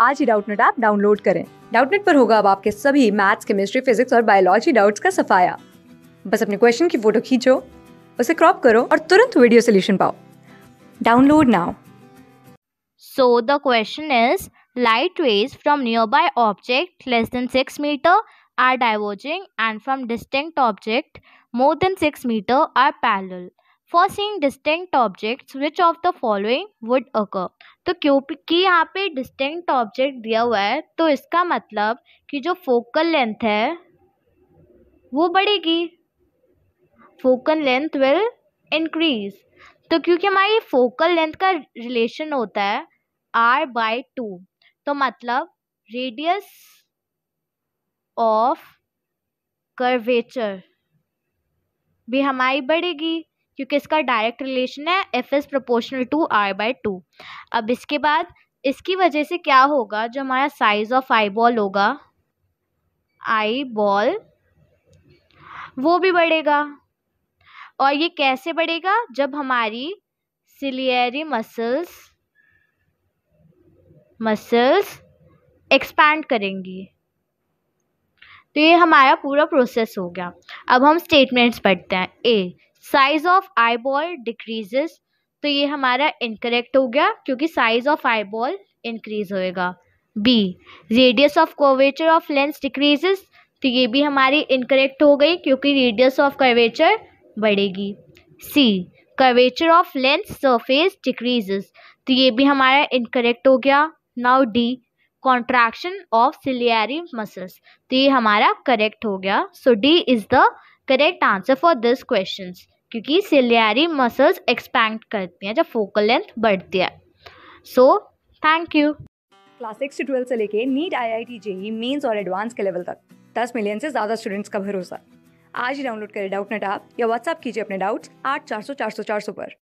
आज ही Doubtnut app download करें डाउटनेट पर होगा अब आपके सभी मैथ्स केमिस्ट्री फिजिक्स और बायोलॉजी डाउट्स का सफाया बस अपने क्वेश्चन की फोटो खींचो उसे क्रॉप करो और तुरंत वीडियो सोल्यूशन पाओ download now so the question is light rays from near by object less than six metre are diverging and from distinct object more than six metre are parallel for seeing distinct objects which of the following would occur तो क्योंकि यहाँ पे distinct object दिया हुआ है तो इसका मतलब कि जो फोकल लेंथ है वो बढ़ेगी फोकल लेंथ विल इंक्रीज तो क्योंकि हमारी फोकल लेंथ का रिलेशन होता है आर बाय टू तो मतलब रेडियस ऑफ कर्वेचर भी हमारी बढ़ेगी क्योंकि इसका डायरेक्ट रिलेशन है F is proportional to R by two अब इसके बाद इसकी वजह से क्या होगा जो हमारा साइज़ ऑफ आई बॉल होगा आई बॉल वो भी बढ़ेगा और ये कैसे बढ़ेगा जब हमारी सिलियरी मसल्स मसल्स एक्सपैंड करेंगी तो ये हमारा पूरा प्रोसेस हो गया अब हम स्टेटमेंट्स पढ़ते हैं A size of eye ball decreases तो ये हमारा इनकरेक्ट हो गया क्योंकि size of eye ball increase होएगा B radius of curvature of lens decreases तो ये भी हमारी इनकरेक्ट हो गई क्योंकि रेडियस ऑफ कर्वेचर बढ़ेगी C curvature of lens surface decreases तो ये भी हमारा इनकरेक्ट हो गया now D contraction of ciliary muscles तो ये हमारा करेक्ट हो गया so D is the correct answer for this question क्योंकि सिलियारी मसल्स एक्सपैंड करती हैं जब फोकल लेंथ बढ़ती है so thank you class six से ट्वेल्थ से लेके NEET I I T JEE mains और एडवांस के लेवल तक दस मिलियन से ज़्यादा स्टूडेंट्स का भरोसा आज ही डाउनलोड करें डाउट नेट आप या व्हाट्सअप कीजिए अपने डाउट्स आठ चार सौ चार सौ चार सौ पर